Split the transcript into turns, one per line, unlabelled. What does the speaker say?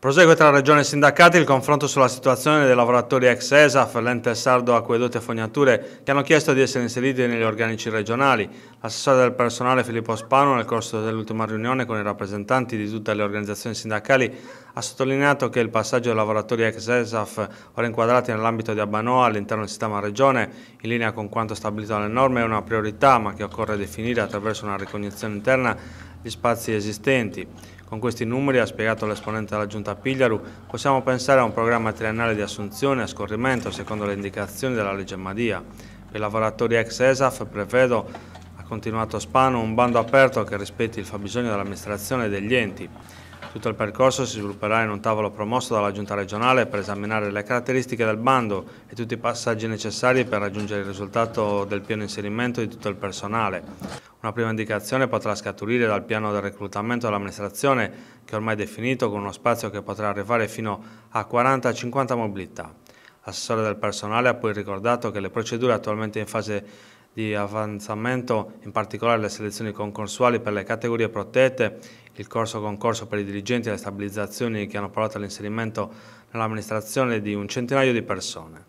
Prosegue tra Regione e Sindacati il confronto sulla situazione dei lavoratori ex ESAF, l'ente sardo acquedotti e fognature, che hanno chiesto di essere inseriti negli organici regionali. L'assessore del personale Filippo Spano, nel corso dell'ultima riunione con i rappresentanti di tutte le organizzazioni sindacali, ha sottolineato che il passaggio dei lavoratori ex ESAF, ora inquadrati nell'ambito di Abanoa all'interno del sistema Regione, in linea con quanto stabilito dalle norme, è una priorità, ma che occorre definire attraverso una ricognizione interna gli spazi esistenti. Con questi numeri, ha spiegato l'esponente della Giunta Pigliaru, possiamo pensare a un programma triennale di assunzione a scorrimento secondo le indicazioni della legge Madia. Per i lavoratori ex ESAF prevedo, ha continuato Spano, un bando aperto che rispetti il fabbisogno dell'amministrazione e degli enti. Tutto il percorso si svilupperà in un tavolo promosso dalla Giunta regionale per esaminare le caratteristiche del bando e tutti i passaggi necessari per raggiungere il risultato del pieno inserimento di tutto il personale. Una prima indicazione potrà scaturire dal piano del reclutamento dell'amministrazione che ormai è definito con uno spazio che potrà arrivare fino a 40-50 mobilità. L'assessore del personale ha poi ricordato che le procedure attualmente in fase di avanzamento, in particolare le selezioni concorsuali per le categorie protette, il corso concorso per i dirigenti e le stabilizzazioni che hanno provato all'inserimento nell'amministrazione di un centinaio di persone.